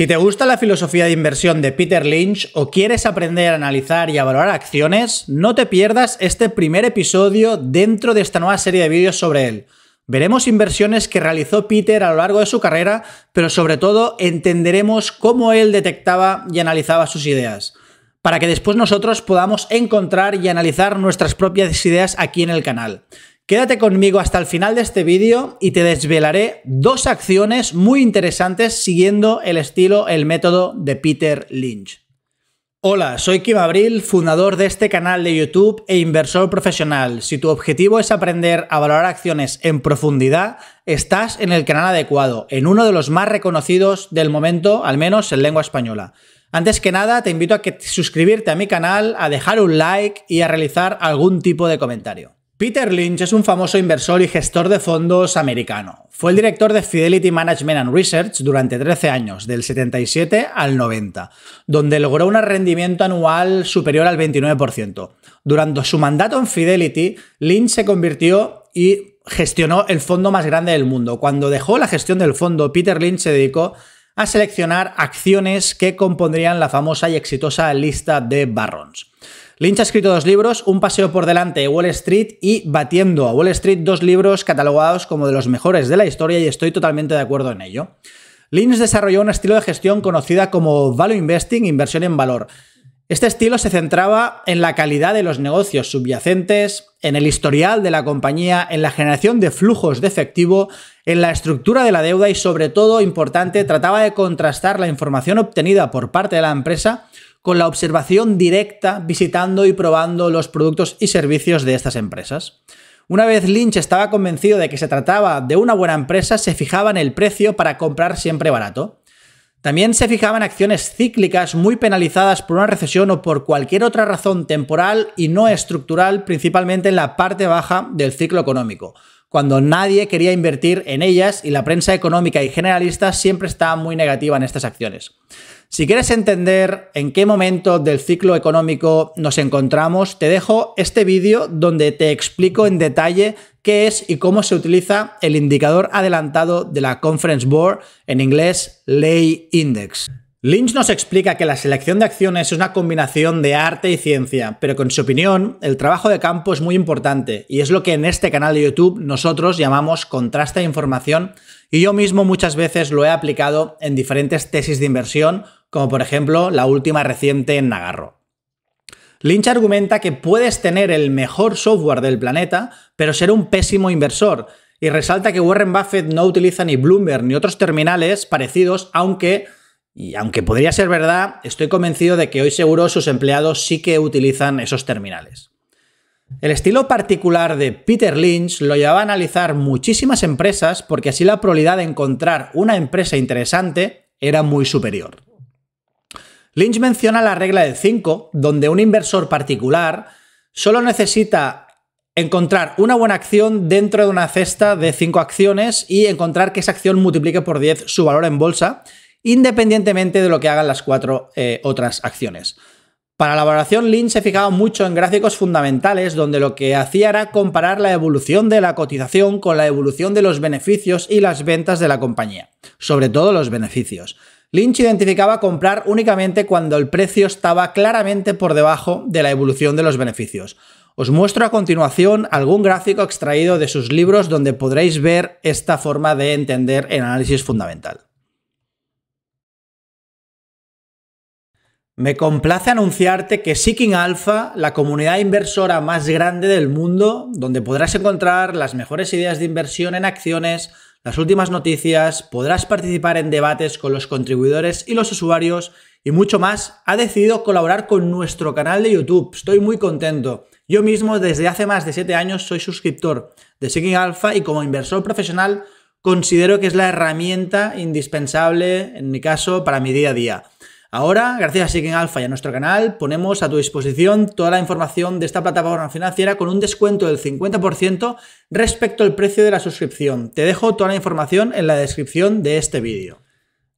Si te gusta la filosofía de inversión de Peter Lynch o quieres aprender a analizar y evaluar acciones, no te pierdas este primer episodio dentro de esta nueva serie de vídeos sobre él. Veremos inversiones que realizó Peter a lo largo de su carrera, pero sobre todo entenderemos cómo él detectaba y analizaba sus ideas, para que después nosotros podamos encontrar y analizar nuestras propias ideas aquí en el canal. Quédate conmigo hasta el final de este vídeo y te desvelaré dos acciones muy interesantes siguiendo el estilo, el método de Peter Lynch. Hola, soy Kim Abril, fundador de este canal de YouTube e inversor profesional. Si tu objetivo es aprender a valorar acciones en profundidad, estás en el canal adecuado, en uno de los más reconocidos del momento, al menos en lengua española. Antes que nada, te invito a que suscribirte a mi canal, a dejar un like y a realizar algún tipo de comentario. Peter Lynch es un famoso inversor y gestor de fondos americano. Fue el director de Fidelity Management and Research durante 13 años, del 77 al 90, donde logró un rendimiento anual superior al 29%. Durante su mandato en Fidelity, Lynch se convirtió y gestionó el fondo más grande del mundo. Cuando dejó la gestión del fondo, Peter Lynch se dedicó a seleccionar acciones que compondrían la famosa y exitosa lista de Barrons. Lynch ha escrito dos libros, Un paseo por delante de Wall Street y Batiendo a Wall Street, dos libros catalogados como de los mejores de la historia y estoy totalmente de acuerdo en ello. Lynch desarrolló un estilo de gestión conocida como Value Investing, inversión en valor. Este estilo se centraba en la calidad de los negocios subyacentes, en el historial de la compañía, en la generación de flujos de efectivo, en la estructura de la deuda y sobre todo, importante, trataba de contrastar la información obtenida por parte de la empresa con la observación directa, visitando y probando los productos y servicios de estas empresas. Una vez Lynch estaba convencido de que se trataba de una buena empresa, se fijaba en el precio para comprar siempre barato. También se fijaban acciones cíclicas muy penalizadas por una recesión o por cualquier otra razón temporal y no estructural, principalmente en la parte baja del ciclo económico, cuando nadie quería invertir en ellas y la prensa económica y generalista siempre está muy negativa en estas acciones. Si quieres entender en qué momento del ciclo económico nos encontramos, te dejo este vídeo donde te explico en detalle qué es y cómo se utiliza el indicador adelantado de la Conference Board, en inglés Lay Index. Lynch nos explica que la selección de acciones es una combinación de arte y ciencia, pero con su opinión, el trabajo de campo es muy importante y es lo que en este canal de YouTube nosotros llamamos contraste de información y yo mismo muchas veces lo he aplicado en diferentes tesis de inversión, como por ejemplo la última reciente en Nagarro. Lynch argumenta que puedes tener el mejor software del planeta, pero ser un pésimo inversor, y resalta que Warren Buffett no utiliza ni Bloomberg ni otros terminales parecidos, aunque y aunque podría ser verdad, estoy convencido de que hoy seguro sus empleados sí que utilizan esos terminales. El estilo particular de Peter Lynch lo llevaba a analizar muchísimas empresas porque así la probabilidad de encontrar una empresa interesante era muy superior. Lynch menciona la regla de 5, donde un inversor particular solo necesita encontrar una buena acción dentro de una cesta de 5 acciones y encontrar que esa acción multiplique por 10 su valor en bolsa independientemente de lo que hagan las cuatro eh, otras acciones. Para la valoración, Lynch se fijaba mucho en gráficos fundamentales, donde lo que hacía era comparar la evolución de la cotización con la evolución de los beneficios y las ventas de la compañía, sobre todo los beneficios. Lynch identificaba comprar únicamente cuando el precio estaba claramente por debajo de la evolución de los beneficios. Os muestro a continuación algún gráfico extraído de sus libros donde podréis ver esta forma de entender el análisis fundamental. Me complace anunciarte que Seeking Alpha, la comunidad inversora más grande del mundo, donde podrás encontrar las mejores ideas de inversión en acciones, las últimas noticias, podrás participar en debates con los contribuidores y los usuarios y mucho más, ha decidido colaborar con nuestro canal de YouTube. Estoy muy contento. Yo mismo desde hace más de 7 años soy suscriptor de Seeking Alpha y como inversor profesional considero que es la herramienta indispensable, en mi caso, para mi día a día. Ahora, gracias a Seeking Alpha y a nuestro canal, ponemos a tu disposición toda la información de esta plataforma financiera con un descuento del 50% respecto al precio de la suscripción. Te dejo toda la información en la descripción de este vídeo.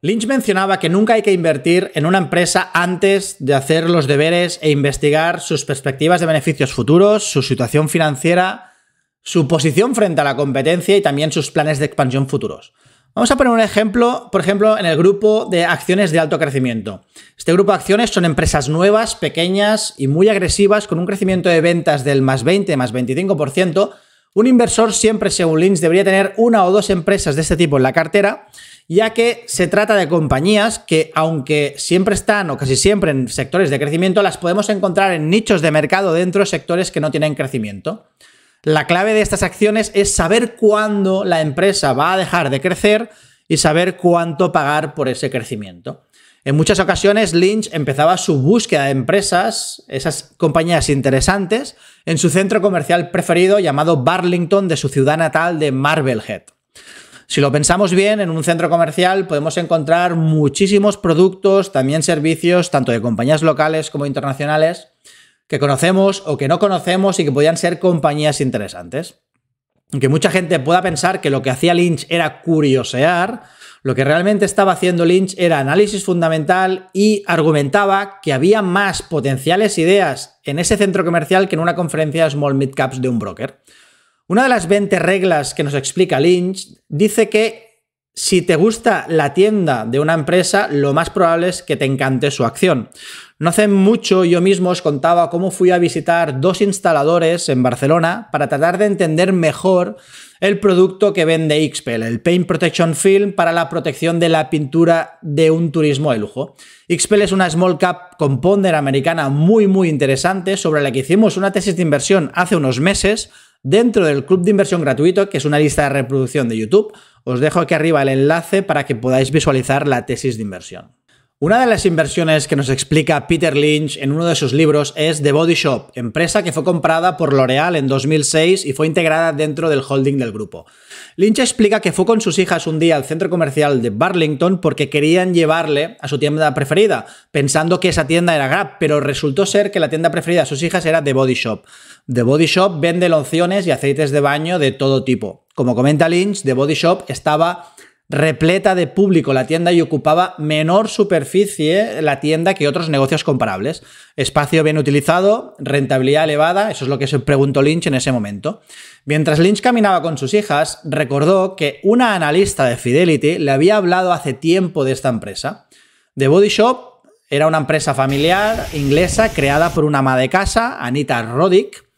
Lynch mencionaba que nunca hay que invertir en una empresa antes de hacer los deberes e investigar sus perspectivas de beneficios futuros, su situación financiera, su posición frente a la competencia y también sus planes de expansión futuros. Vamos a poner un ejemplo, por ejemplo, en el grupo de acciones de alto crecimiento. Este grupo de acciones son empresas nuevas, pequeñas y muy agresivas, con un crecimiento de ventas del más 20, más 25%. Un inversor siempre, según Lynch, debería tener una o dos empresas de este tipo en la cartera, ya que se trata de compañías que, aunque siempre están o casi siempre en sectores de crecimiento, las podemos encontrar en nichos de mercado dentro de sectores que no tienen crecimiento. La clave de estas acciones es saber cuándo la empresa va a dejar de crecer y saber cuánto pagar por ese crecimiento. En muchas ocasiones Lynch empezaba su búsqueda de empresas, esas compañías interesantes, en su centro comercial preferido llamado Burlington de su ciudad natal de Marblehead. Si lo pensamos bien, en un centro comercial podemos encontrar muchísimos productos, también servicios, tanto de compañías locales como internacionales, que conocemos o que no conocemos y que podían ser compañías interesantes. Aunque mucha gente pueda pensar que lo que hacía Lynch era curiosear, lo que realmente estaba haciendo Lynch era análisis fundamental y argumentaba que había más potenciales ideas en ese centro comercial que en una conferencia de small mid caps de un broker. Una de las 20 reglas que nos explica Lynch dice que si te gusta la tienda de una empresa, lo más probable es que te encante su acción. No hace mucho yo mismo os contaba cómo fui a visitar dos instaladores en Barcelona para tratar de entender mejor el producto que vende XPEL, el Paint Protection Film para la protección de la pintura de un turismo de lujo. XPEL es una small cap compounder americana muy muy interesante sobre la que hicimos una tesis de inversión hace unos meses dentro del club de inversión gratuito, que es una lista de reproducción de YouTube os dejo aquí arriba el enlace para que podáis visualizar la tesis de inversión. Una de las inversiones que nos explica Peter Lynch en uno de sus libros es The Body Shop, empresa que fue comprada por L'Oreal en 2006 y fue integrada dentro del holding del grupo. Lynch explica que fue con sus hijas un día al centro comercial de Burlington porque querían llevarle a su tienda preferida, pensando que esa tienda era grab, pero resultó ser que la tienda preferida de sus hijas era The Body Shop. The Body Shop vende lociones y aceites de baño de todo tipo. Como comenta Lynch, The Body Shop estaba repleta de público la tienda y ocupaba menor superficie la tienda que otros negocios comparables. Espacio bien utilizado, rentabilidad elevada, eso es lo que se preguntó Lynch en ese momento. Mientras Lynch caminaba con sus hijas, recordó que una analista de Fidelity le había hablado hace tiempo de esta empresa. The Body Shop era una empresa familiar inglesa creada por una ama de casa, Anita Roddick,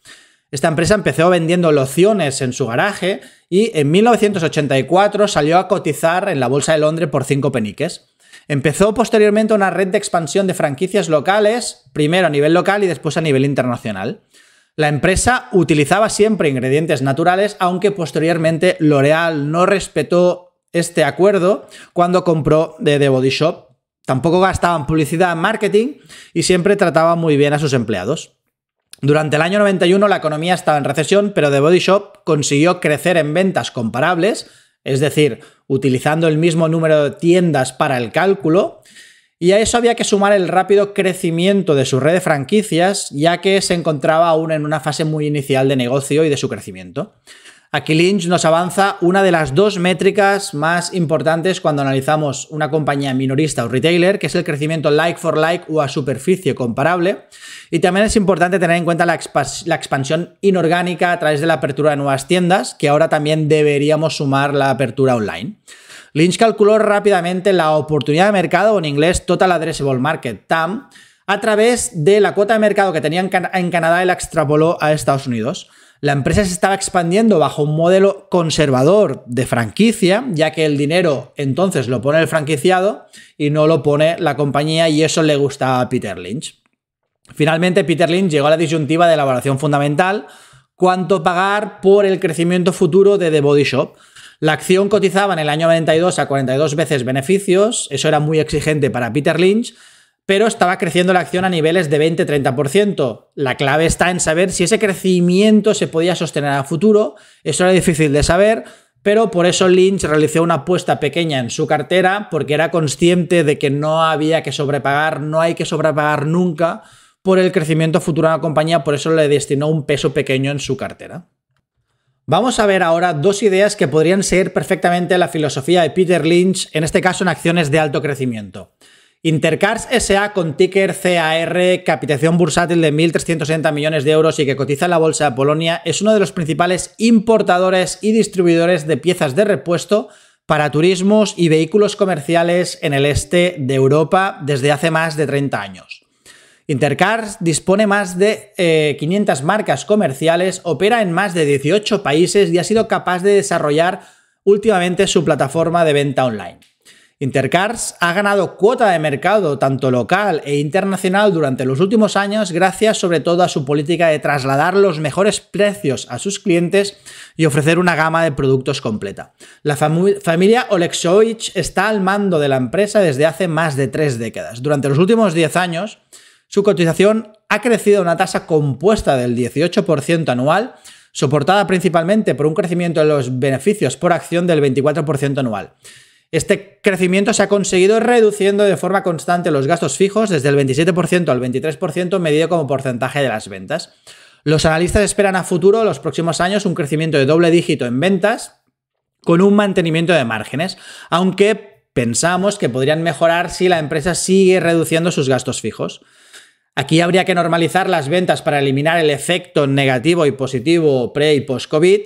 esta empresa empezó vendiendo lociones en su garaje y en 1984 salió a cotizar en la Bolsa de Londres por 5 peniques. Empezó posteriormente una red de expansión de franquicias locales, primero a nivel local y después a nivel internacional. La empresa utilizaba siempre ingredientes naturales, aunque posteriormente L'Oreal no respetó este acuerdo cuando compró de The Body Shop. Tampoco gastaban publicidad en marketing y siempre trataban muy bien a sus empleados. Durante el año 91 la economía estaba en recesión, pero The Body Shop consiguió crecer en ventas comparables, es decir, utilizando el mismo número de tiendas para el cálculo, y a eso había que sumar el rápido crecimiento de su red de franquicias, ya que se encontraba aún en una fase muy inicial de negocio y de su crecimiento. Aquí Lynch nos avanza una de las dos métricas más importantes cuando analizamos una compañía minorista o retailer, que es el crecimiento like for like o a superficie comparable. Y también es importante tener en cuenta la, expansión inorgánica a través de la apertura de nuevas tiendas, que ahora también deberíamos sumar la apertura online. Lynch calculó rápidamente la oportunidad de mercado, o en inglés Total Addressable Market, TAM, a través de la cuota de mercado que tenían en Canadá y la extrapoló a Estados Unidos. La empresa se estaba expandiendo bajo un modelo conservador de franquicia, ya que el dinero entonces lo pone el franquiciado y no lo pone la compañía y eso le gusta a Peter Lynch. Finalmente, Peter Lynch llegó a la disyuntiva de la fundamental, cuánto pagar por el crecimiento futuro de The Body Shop. La acción cotizaba en el año 92 a 42 veces beneficios, eso era muy exigente para Peter Lynch, pero estaba creciendo la acción a niveles de 20-30%. La clave está en saber si ese crecimiento se podía sostener a futuro. Eso era difícil de saber, pero por eso Lynch realizó una apuesta pequeña en su cartera, porque era consciente de que no había que sobrepagar, no hay que sobrepagar nunca por el crecimiento futuro de la compañía, por eso le destinó un peso pequeño en su cartera. Vamos a ver ahora dos ideas que podrían ser perfectamente la filosofía de Peter Lynch, en este caso en acciones de alto crecimiento. Intercars SA con ticker CAR, capitación bursátil de 1.360 millones de euros y que cotiza en la bolsa de Polonia, es uno de los principales importadores y distribuidores de piezas de repuesto para turismos y vehículos comerciales en el este de Europa desde hace más de 30 años. Intercars dispone más de 500 eh, marcas comerciales, opera en más de 18 países y ha sido capaz de desarrollar últimamente su plataforma de venta online. Intercars ha ganado cuota de mercado tanto local e internacional durante los últimos años gracias sobre todo a su política de trasladar los mejores precios a sus clientes y ofrecer una gama de productos completa. La familia Oleksovich está al mando de la empresa desde hace más de tres décadas. Durante los últimos diez años, su cotización ha crecido a una tasa compuesta del 18% anual, soportada principalmente por un crecimiento de los beneficios por acción del 24% anual. Este crecimiento se ha conseguido reduciendo de forma constante los gastos fijos desde el 27% al 23% medido como porcentaje de las ventas. Los analistas esperan a futuro, los próximos años, un crecimiento de doble dígito en ventas con un mantenimiento de márgenes, aunque pensamos que podrían mejorar si la empresa sigue reduciendo sus gastos fijos. Aquí habría que normalizar las ventas para eliminar el efecto negativo y positivo pre y post-COVID.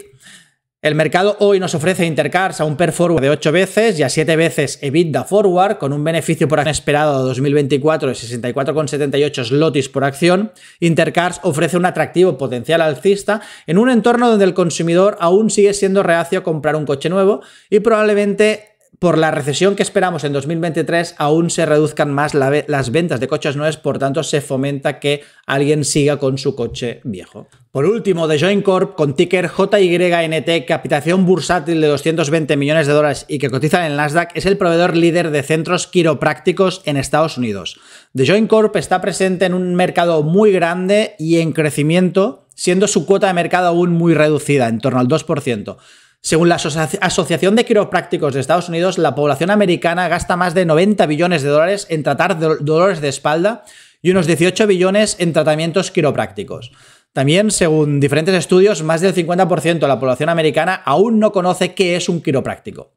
El mercado hoy nos ofrece Intercars a un PER de 8 veces y a 7 veces EBITDA forward, con un beneficio por acción esperado de 2024 de 64,78 slotis por acción. Intercars ofrece un atractivo potencial alcista en un entorno donde el consumidor aún sigue siendo reacio a comprar un coche nuevo y probablemente por la recesión que esperamos en 2023, aún se reduzcan más las ventas de coches nuevos, por tanto se fomenta que alguien siga con su coche viejo. Por último, The Joint Corp, con ticker JYNT, capitalización bursátil de 220 millones de dólares y que cotiza en el Nasdaq, es el proveedor líder de centros quiroprácticos en Estados Unidos. The Joint Corp está presente en un mercado muy grande y en crecimiento, siendo su cuota de mercado aún muy reducida, en torno al 2%. Según la Asociación de Quiroprácticos de Estados Unidos, la población americana gasta más de 90 billones de dólares en tratar dolores de espalda y unos 18 billones en tratamientos quiroprácticos. También, según diferentes estudios, más del 50% de la población americana aún no conoce qué es un quiropráctico.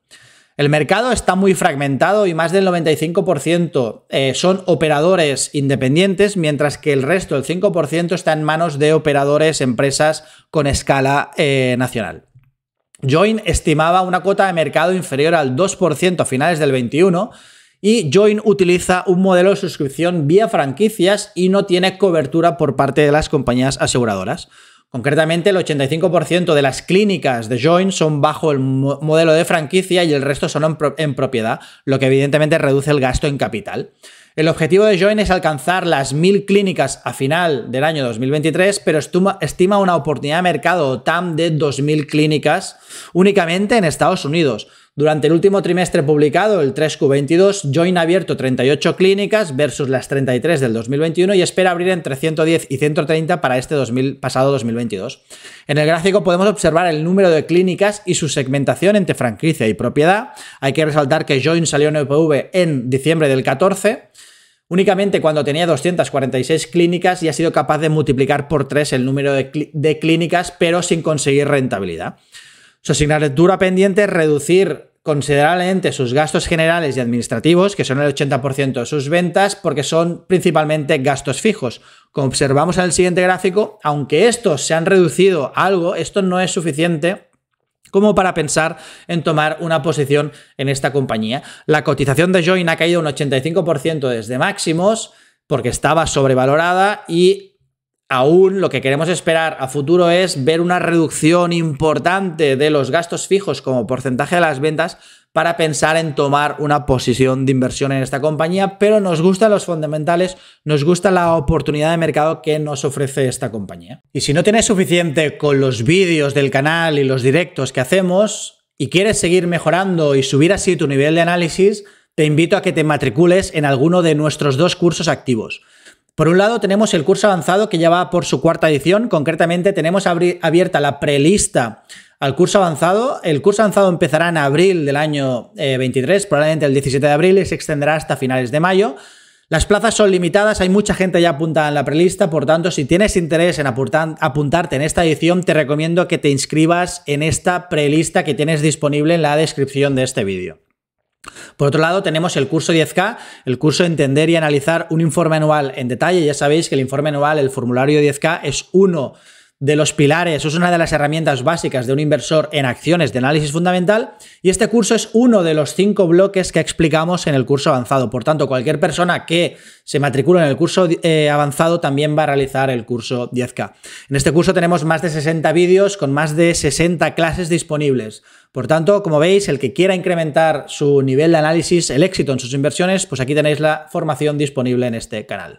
El mercado está muy fragmentado y más del 95% eh, son operadores independientes, mientras que el resto, el 5%, está en manos de operadores, empresas con escala eh, nacional. Join estimaba una cuota de mercado inferior al 2% a finales del 21 y Join utiliza un modelo de suscripción vía franquicias y no tiene cobertura por parte de las compañías aseguradoras. Concretamente, el 85% de las clínicas de Join son bajo el modelo de franquicia y el resto son en propiedad, lo que evidentemente reduce el gasto en capital. El objetivo de Join es alcanzar las 1.000 clínicas a final del año 2023, pero estima una oportunidad de mercado TAM de 2.000 clínicas únicamente en Estados Unidos. Durante el último trimestre publicado, el 3Q22, Join ha abierto 38 clínicas versus las 33 del 2021 y espera abrir entre 110 y 130 para este pasado 2022. En el gráfico podemos observar el número de clínicas y su segmentación entre franquicia y propiedad. Hay que resaltar que Join salió en EPV en diciembre del 14. Únicamente cuando tenía 246 clínicas y ha sido capaz de multiplicar por 3 el número de clínicas, pero sin conseguir rentabilidad. Su asignatura pendiente es reducir considerablemente sus gastos generales y administrativos, que son el 80% de sus ventas, porque son principalmente gastos fijos. Como observamos en el siguiente gráfico, aunque estos se han reducido algo, esto no es suficiente como para pensar en tomar una posición en esta compañía. La cotización de Join ha caído un 85% desde máximos porque estaba sobrevalorada y Aún lo que queremos esperar a futuro es ver una reducción importante de los gastos fijos como porcentaje de las ventas para pensar en tomar una posición de inversión en esta compañía, pero nos gustan los fundamentales, nos gusta la oportunidad de mercado que nos ofrece esta compañía. Y si no tienes suficiente con los vídeos del canal y los directos que hacemos y quieres seguir mejorando y subir así tu nivel de análisis, te invito a que te matricules en alguno de nuestros dos cursos activos. Por un lado tenemos el curso avanzado que ya va por su cuarta edición, concretamente tenemos abierta la prelista al curso avanzado. El curso avanzado empezará en abril del año 23, eh, probablemente el 17 de abril y se extenderá hasta finales de mayo. Las plazas son limitadas, hay mucha gente ya apuntada en la prelista, por tanto, si tienes interés en apuntarte en esta edición, te recomiendo que te inscribas en esta prelista que tienes disponible en la descripción de este vídeo. Por otro lado, tenemos el curso 10K, el curso Entender y Analizar un informe anual en detalle. Ya sabéis que el informe anual, el formulario 10K, es uno de los pilares, es una de las herramientas básicas de un inversor en acciones de análisis fundamental y este curso es uno de los cinco bloques que explicamos en el curso avanzado. Por tanto, cualquier persona que se matricule en el curso eh, avanzado también va a realizar el curso 10K. En este curso tenemos más de 60 vídeos con más de 60 clases disponibles. Por tanto, como veis, el que quiera incrementar su nivel de análisis, el éxito en sus inversiones, pues aquí tenéis la formación disponible en este canal.